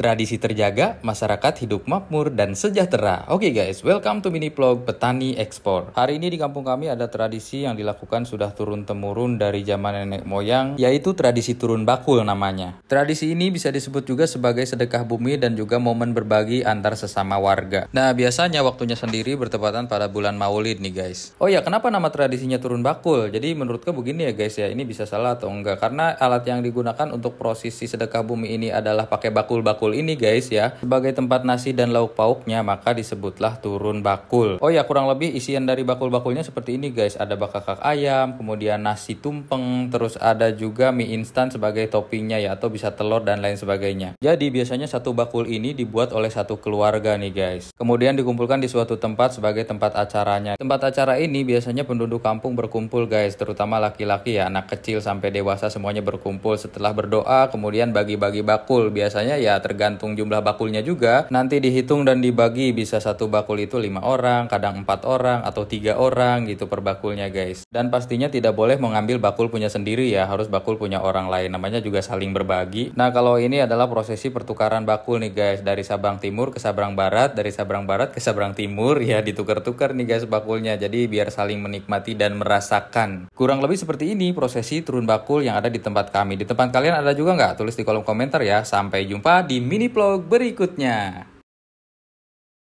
tradisi terjaga, masyarakat hidup makmur dan sejahtera. Oke okay guys, welcome to mini vlog petani ekspor. Hari ini di kampung kami ada tradisi yang dilakukan sudah turun temurun dari zaman nenek moyang, yaitu tradisi turun bakul namanya. Tradisi ini bisa disebut juga sebagai sedekah bumi dan juga momen berbagi antar sesama warga. Nah, biasanya waktunya sendiri bertepatan pada bulan Maulid nih guys. Oh ya, kenapa nama tradisinya turun bakul? Jadi menurutku begini ya guys ya, ini bisa salah atau enggak karena alat yang digunakan untuk prosesi sedekah bumi ini adalah pakai bakul-bakul bakul ini guys ya. Sebagai tempat nasi dan lauk pauknya maka disebutlah turun bakul. Oh ya kurang lebih isian dari bakul-bakulnya seperti ini guys. Ada bakakak ayam, kemudian nasi tumpeng, terus ada juga mie instan sebagai toppingnya ya atau bisa telur dan lain sebagainya. Jadi biasanya satu bakul ini dibuat oleh satu keluarga nih guys. Kemudian dikumpulkan di suatu tempat sebagai tempat acaranya. Tempat acara ini biasanya penduduk kampung berkumpul guys, terutama laki-laki ya, anak kecil sampai dewasa semuanya berkumpul setelah berdoa kemudian bagi-bagi bakul. Biasanya ya tergantung tergantung jumlah bakulnya juga. Nanti dihitung dan dibagi bisa satu bakul itu lima orang, kadang empat orang atau tiga orang gitu per bakulnya guys. Dan pastinya tidak boleh mengambil bakul punya sendiri ya, harus bakul punya orang lain. Namanya juga saling berbagi. Nah kalau ini adalah prosesi pertukaran bakul nih guys dari Sabang Timur ke Sabang Barat, dari Sabang Barat ke Sabang Timur ya ditukar-tukar nih guys bakulnya. Jadi biar saling menikmati dan merasakan. Kurang lebih seperti ini prosesi turun bakul yang ada di tempat kami. Di tempat kalian ada juga nggak? Tulis di kolom komentar ya. Sampai jumpa di mini vlog berikutnya.